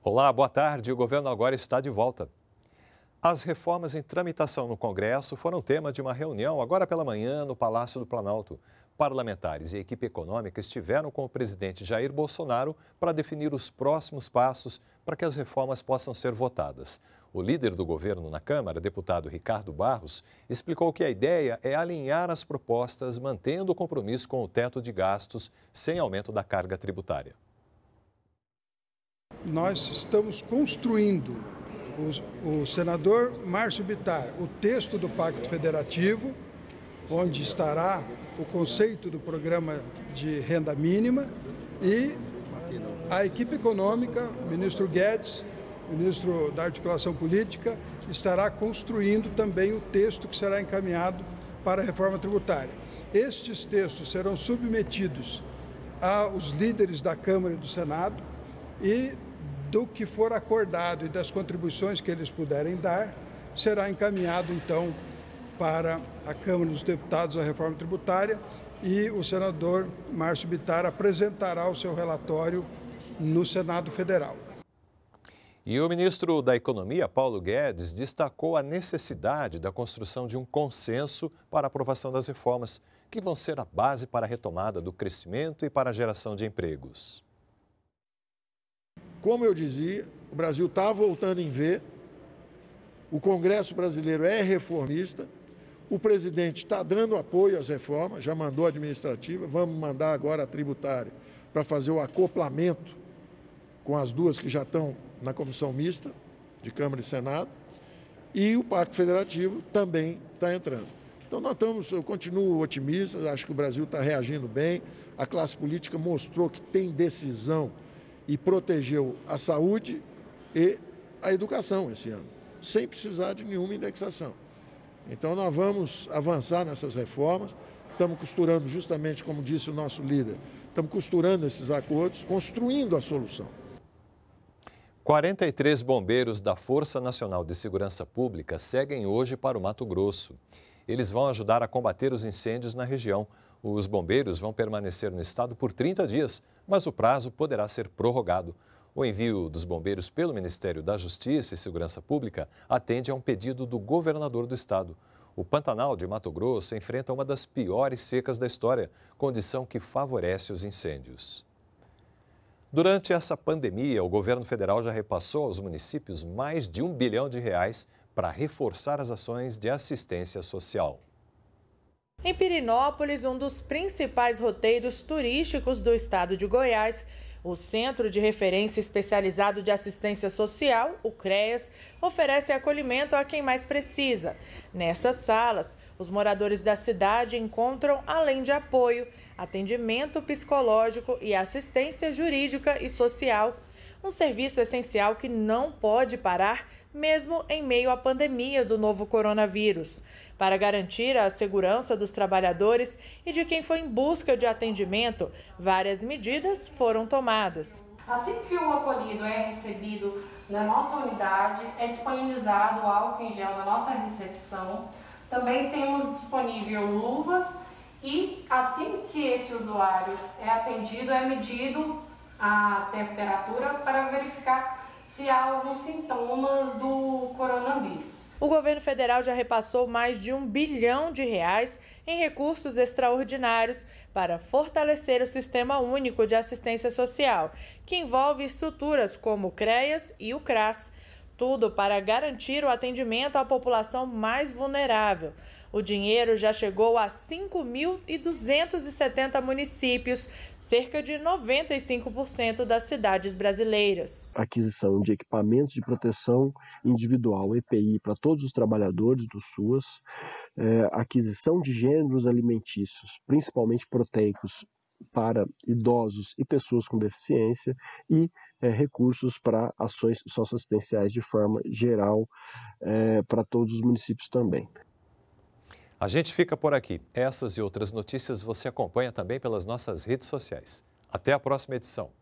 Olá, boa tarde. O governo agora está de volta. As reformas em tramitação no Congresso foram tema de uma reunião agora pela manhã no Palácio do Planalto. Parlamentares e equipe econômica estiveram com o presidente Jair Bolsonaro para definir os próximos passos para que as reformas possam ser votadas. O líder do governo na Câmara, deputado Ricardo Barros, explicou que a ideia é alinhar as propostas, mantendo o compromisso com o teto de gastos, sem aumento da carga tributária nós estamos construindo. O, o senador Márcio Bitar, o texto do Pacto Federativo, onde estará o conceito do programa de renda mínima e a equipe econômica, ministro Guedes, ministro da articulação política, estará construindo também o texto que será encaminhado para a reforma tributária. Estes textos serão submetidos aos líderes da Câmara e do Senado e do que for acordado e das contribuições que eles puderem dar, será encaminhado então para a Câmara dos Deputados a reforma tributária e o senador Márcio Bitar apresentará o seu relatório no Senado Federal. E o ministro da Economia, Paulo Guedes, destacou a necessidade da construção de um consenso para a aprovação das reformas, que vão ser a base para a retomada do crescimento e para a geração de empregos. Como eu dizia, o Brasil está voltando em ver. o Congresso brasileiro é reformista, o presidente está dando apoio às reformas, já mandou a administrativa, vamos mandar agora a tributária para fazer o acoplamento com as duas que já estão na comissão mista de Câmara e Senado, e o Pacto Federativo também está entrando. Então nós estamos, eu continuo otimista, acho que o Brasil está reagindo bem, a classe política mostrou que tem decisão e protegeu a saúde e a educação esse ano, sem precisar de nenhuma indexação. Então, nós vamos avançar nessas reformas. Estamos costurando, justamente como disse o nosso líder, estamos costurando esses acordos, construindo a solução. 43 bombeiros da Força Nacional de Segurança Pública seguem hoje para o Mato Grosso. Eles vão ajudar a combater os incêndios na região os bombeiros vão permanecer no estado por 30 dias, mas o prazo poderá ser prorrogado. O envio dos bombeiros pelo Ministério da Justiça e Segurança Pública atende a um pedido do governador do estado. O Pantanal de Mato Grosso enfrenta uma das piores secas da história, condição que favorece os incêndios. Durante essa pandemia, o governo federal já repassou aos municípios mais de um bilhão de reais para reforçar as ações de assistência social. Em Pirinópolis, um dos principais roteiros turísticos do estado de Goiás, o Centro de Referência Especializado de Assistência Social, o CREAS, oferece acolhimento a quem mais precisa. Nessas salas, os moradores da cidade encontram, além de apoio, atendimento psicológico e assistência jurídica e social um serviço essencial que não pode parar, mesmo em meio à pandemia do novo coronavírus. Para garantir a segurança dos trabalhadores e de quem foi em busca de atendimento, várias medidas foram tomadas. Assim que o acolhido é recebido na nossa unidade, é disponibilizado álcool em gel na nossa recepção. Também temos disponível luvas e assim que esse usuário é atendido, é medido a temperatura para verificar se há alguns sintomas do coronavírus. O governo federal já repassou mais de um bilhão de reais em recursos extraordinários para fortalecer o Sistema Único de Assistência Social, que envolve estruturas como o CREAS e o CRAS. Tudo para garantir o atendimento à população mais vulnerável. O dinheiro já chegou a 5.270 municípios, cerca de 95% das cidades brasileiras. Aquisição de equipamentos de proteção individual, EPI, para todos os trabalhadores do SUS, é, eh, aquisição de gêneros alimentícios, principalmente proteicos, para idosos e pessoas com deficiência e é, recursos para ações socioassistenciais de forma geral é, eh, para todos os municípios também. A gente fica por aqui. Essas e outras notícias você acompanha também pelas nossas redes sociais. Até a próxima edição.